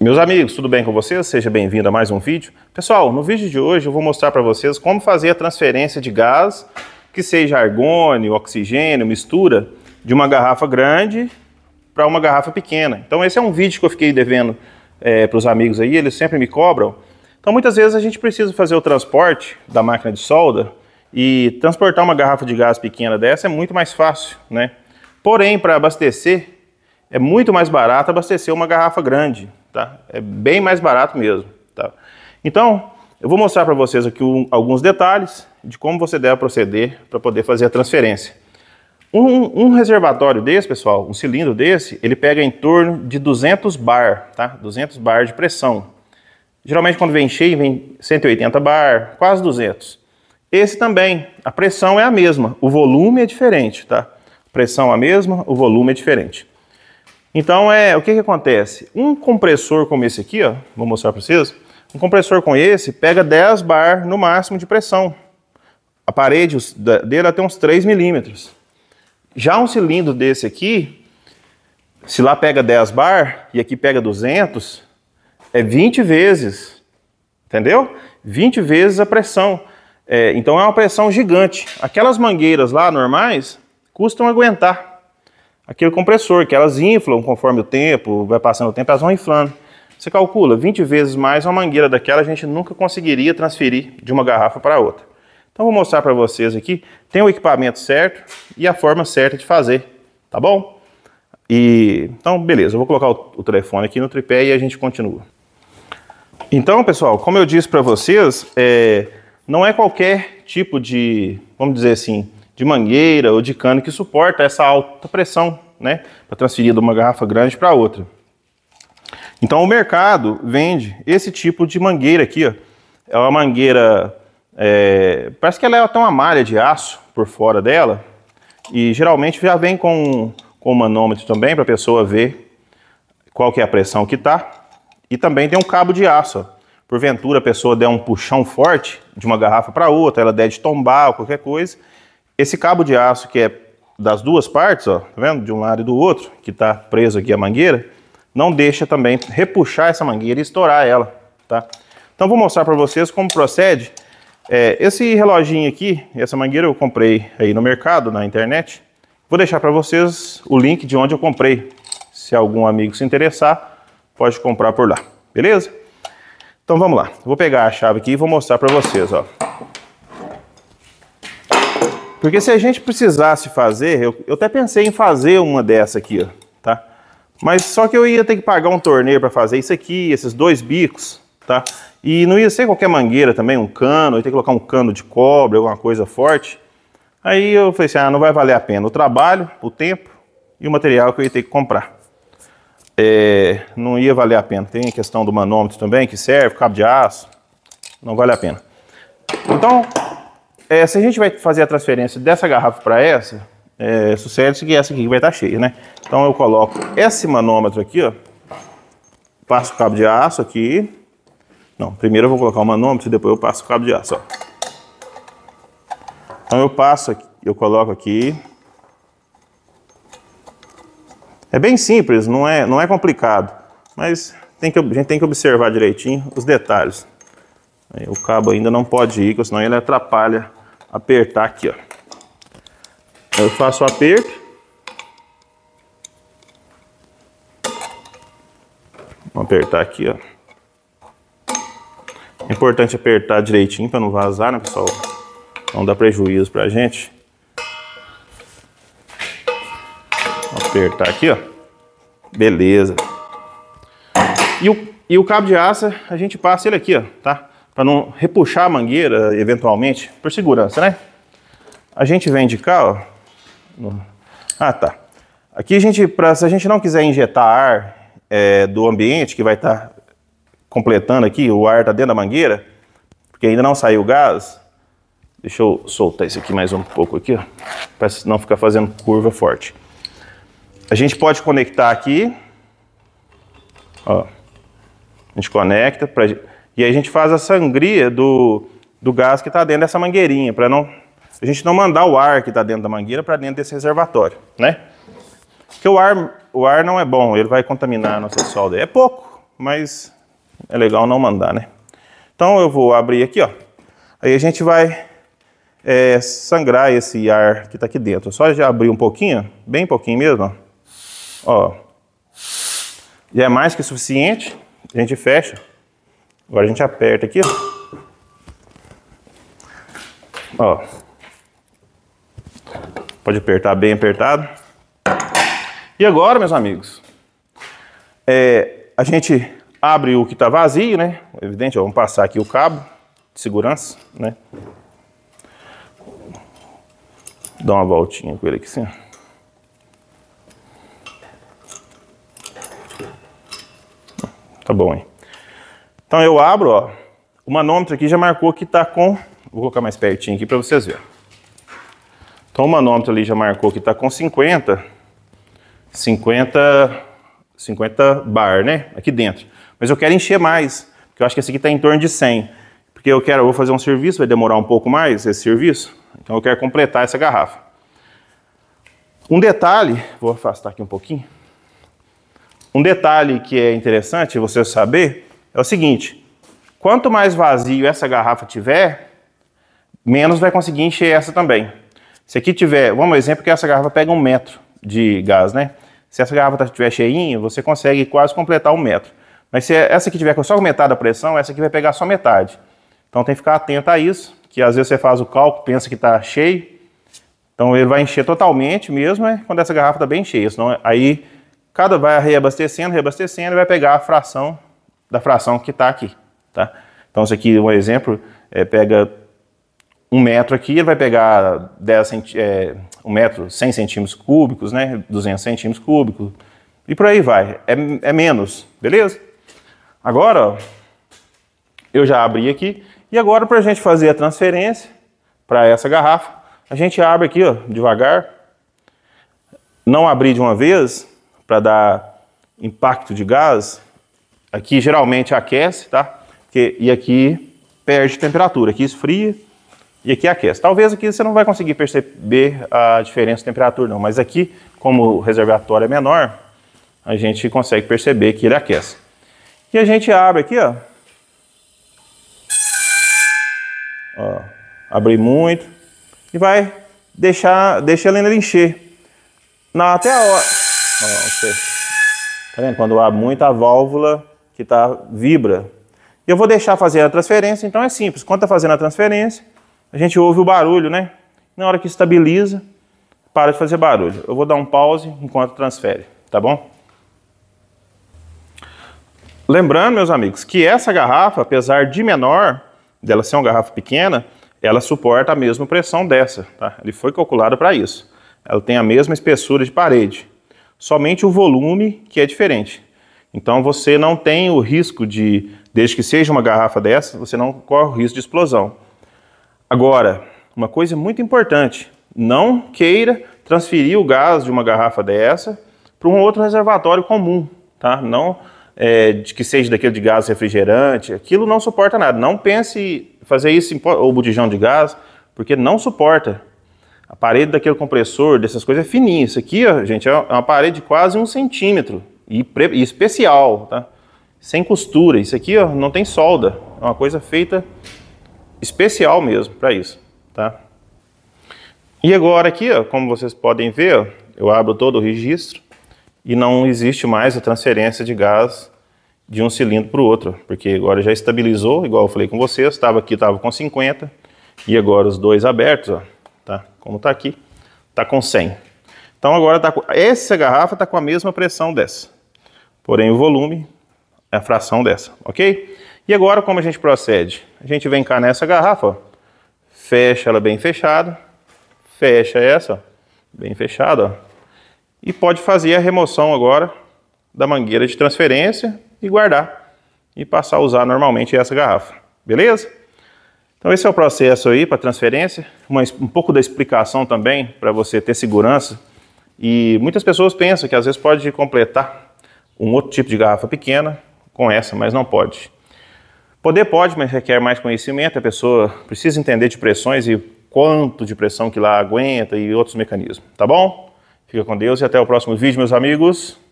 Meus amigos, tudo bem com vocês? Seja bem-vindo a mais um vídeo. Pessoal, no vídeo de hoje eu vou mostrar para vocês como fazer a transferência de gás, que seja argônio, oxigênio, mistura, de uma garrafa grande para uma garrafa pequena. Então esse é um vídeo que eu fiquei devendo é, para os amigos aí, eles sempre me cobram. Então muitas vezes a gente precisa fazer o transporte da máquina de solda e transportar uma garrafa de gás pequena dessa é muito mais fácil, né? Porém, para abastecer é muito mais barato abastecer uma garrafa grande, tá? É bem mais barato mesmo, tá? Então, eu vou mostrar para vocês aqui um, alguns detalhes de como você deve proceder para poder fazer a transferência. Um, um, reservatório desse, pessoal, um cilindro desse, ele pega em torno de 200 bar, tá? 200 bar de pressão. Geralmente quando vem cheio, vem 180 bar, quase 200. Esse também, a pressão é a mesma, o volume é diferente, tá? A pressão é a mesma, o volume é diferente. Então, é, o que, que acontece? Um compressor como esse aqui, ó, vou mostrar para vocês, um compressor com esse pega 10 bar no máximo de pressão. A parede dele tem uns 3 milímetros. Já um cilindro desse aqui, se lá pega 10 bar e aqui pega 200, é 20 vezes, entendeu? 20 vezes a pressão. É, então é uma pressão gigante. Aquelas mangueiras lá normais custam aguentar aquele compressor, que elas inflam conforme o tempo, vai passando o tempo, elas vão inflando. Você calcula, 20 vezes mais uma mangueira daquela a gente nunca conseguiria transferir de uma garrafa para outra. Então vou mostrar para vocês aqui, tem o equipamento certo e a forma certa de fazer, tá bom? E então beleza, eu vou colocar o, o telefone aqui no tripé e a gente continua. Então pessoal, como eu disse para vocês, é, não é qualquer tipo de, vamos dizer assim, de mangueira ou de cano que suporta essa alta pressão, né, para transferir de uma garrafa grande para outra. Então o mercado vende esse tipo de mangueira aqui, ó. É uma mangueira, é, parece que ela é tem uma malha de aço por fora dela e geralmente já vem com com um manômetro também para a pessoa ver qual que é a pressão que tá. E também tem um cabo de aço. Ó. Porventura a pessoa der um puxão forte de uma garrafa para outra, ela der de tombar ou qualquer coisa, esse cabo de aço que é das duas partes, ó, tá vendo? De um lado e do outro, que está preso aqui a mangueira, não deixa também repuxar essa mangueira e estourar ela, tá? Então vou mostrar para vocês como procede. É, esse reloginho aqui, essa mangueira eu comprei aí no mercado, na internet. Vou deixar para vocês o link de onde eu comprei. Se algum amigo se interessar, pode comprar por lá, beleza? Então vamos lá. Vou pegar a chave aqui e vou mostrar para vocês, ó. Porque se a gente precisasse fazer, eu, eu até pensei em fazer uma dessa aqui, ó, tá? Mas só que eu ia ter que pagar um torneio para fazer isso aqui, esses dois bicos, tá? E não ia ser qualquer mangueira também, um cano, eu ia ter que colocar um cano de cobre, alguma coisa forte. Aí eu falei assim, ah, não vai valer a pena o trabalho, o tempo e o material que eu ia ter que comprar. É, não ia valer a pena. Tem a questão do manômetro também, que serve, cabo de aço, não vale a pena. Então, é, se a gente vai fazer a transferência dessa garrafa para essa, é, sucede que essa aqui vai estar tá cheia, né? Então eu coloco esse manômetro aqui, ó. Passo o cabo de aço aqui. Não, primeiro eu vou colocar o manômetro e depois eu passo o cabo de aço, ó. Então eu passo aqui, eu coloco aqui. É bem simples, não é, não é complicado, mas tem que, a gente tem que observar direitinho os detalhes. O cabo ainda não pode ir, senão ele atrapalha apertar aqui, ó. Eu faço o aperto. Vou apertar aqui, ó. É importante apertar direitinho para não vazar, né, pessoal? Não dá prejuízo pra gente. Vou apertar aqui, ó. Beleza. E o, e o cabo de aça, a gente passa ele aqui, ó, tá? para não repuxar a mangueira eventualmente, por segurança, né? A gente vem de cá, ó. Ah, tá. Aqui a gente, pra, se a gente não quiser injetar ar é, do ambiente que vai estar tá completando aqui, o ar está dentro da mangueira, porque ainda não saiu o gás. Deixa eu soltar isso aqui mais um pouco aqui, para não ficar fazendo curva forte. A gente pode conectar aqui, ó. A gente conecta para e aí a gente faz a sangria do, do gás que está dentro dessa mangueirinha, para não a gente não mandar o ar que está dentro da mangueira para dentro desse reservatório, né? Porque o ar, o ar não é bom, ele vai contaminar a nossa solda. É pouco, mas é legal não mandar, né? Então eu vou abrir aqui, ó. Aí a gente vai é, sangrar esse ar que está aqui dentro. Só já abrir um pouquinho, bem pouquinho mesmo, ó. ó. Já é mais que suficiente. A gente fecha. Agora a gente aperta aqui, ó. Pode apertar bem apertado. E agora, meus amigos, é, a gente abre o que está vazio, né? É evidente, ó, vamos passar aqui o cabo de segurança, né? Dá uma voltinha com ele aqui sim. Tá bom, hein? Então eu abro, ó, o manômetro aqui já marcou que está com, vou colocar mais pertinho aqui para vocês verem. Então o manômetro ali já marcou que está com 50, 50, 50 bar, né, aqui dentro. Mas eu quero encher mais, porque eu acho que esse aqui está em torno de 100. Porque eu quero, eu vou fazer um serviço, vai demorar um pouco mais esse serviço, então eu quero completar essa garrafa. Um detalhe, vou afastar aqui um pouquinho. Um detalhe que é interessante você saber é o seguinte: quanto mais vazio essa garrafa tiver, menos vai conseguir encher essa também. Se aqui tiver, vamos um exemplo que essa garrafa pega um metro de gás, né? Se essa garrafa estiver tá, cheinha, você consegue quase completar um metro. Mas se essa aqui tiver com só metade da pressão, essa aqui vai pegar só metade. Então tem que ficar atento a isso, que às vezes você faz o cálculo, pensa que está cheio, então ele vai encher totalmente mesmo, né? quando essa garrafa está bem cheia. Senão, aí cada vai reabastecendo, reabastecendo e vai pegar a fração da fração que está aqui. Tá? Então, isso aqui, um exemplo, é, pega um metro aqui, ele vai pegar 10 é, um metro, 100 centímetros cúbicos, né? 200 centímetros cúbicos, e por aí vai. É, é menos, beleza? Agora, ó, eu já abri aqui, e agora para a gente fazer a transferência para essa garrafa, a gente abre aqui, ó, devagar, não abrir de uma vez, para dar impacto de gás, Aqui geralmente aquece, tá? E aqui perde temperatura. Aqui esfria e aqui aquece. Talvez aqui você não vai conseguir perceber a diferença de temperatura, não. Mas aqui, como o reservatório é menor, a gente consegue perceber que ele aquece. E a gente abre aqui, ó. ó abre muito. E vai deixar, deixar ele encher. Na, até a hora... Ó, tá vendo? Quando abre muito, a válvula que tá, vibra. E eu vou deixar fazer a transferência, então é simples. Quando está fazendo a transferência, a gente ouve o barulho, né? Na hora que estabiliza, para de fazer barulho. Eu vou dar um pause enquanto transfere, tá bom? Lembrando, meus amigos, que essa garrafa, apesar de menor, dela ser uma garrafa pequena, ela suporta a mesma pressão dessa, tá? Ele foi calculado para isso. Ela tem a mesma espessura de parede, somente o volume que é diferente. Então você não tem o risco de, desde que seja uma garrafa dessa, você não corre o risco de explosão. Agora, uma coisa muito importante, não queira transferir o gás de uma garrafa dessa para um outro reservatório comum, tá? Não é, de que seja daquele de gás refrigerante, aquilo não suporta nada. Não pense fazer isso em ou botijão de gás, porque não suporta. A parede daquele compressor, dessas coisas é fininha. Isso aqui, ó, gente, é uma parede de quase um centímetro e, e especial, tá? Sem costura. Isso aqui ó, não tem solda. É uma coisa feita especial mesmo para isso, tá? E agora aqui, ó, como vocês podem ver, eu abro todo o registro e não existe mais a transferência de gás de um cilindro para o outro, porque agora já estabilizou, igual eu falei com vocês, estava aqui, estava com 50, e agora os dois abertos, ó, tá? Como está aqui, está com 100. Então agora tá com, essa garrafa está com a mesma pressão dessa. Porém, o volume é a fração dessa, ok? E agora, como a gente procede? A gente vem cá nessa garrafa, ó, fecha ela bem fechada, fecha essa, bem fechada, ó, e pode fazer a remoção agora da mangueira de transferência e guardar e passar a usar normalmente essa garrafa, beleza? Então esse é o processo aí para transferência, Uma, um pouco da explicação também para você ter segurança e muitas pessoas pensam que às vezes pode completar um outro tipo de garrafa pequena com essa, mas não pode. Poder pode, mas requer mais conhecimento, a pessoa precisa entender de pressões e quanto de pressão que lá aguenta e outros mecanismos, tá bom? Fica com Deus e até o próximo vídeo, meus amigos.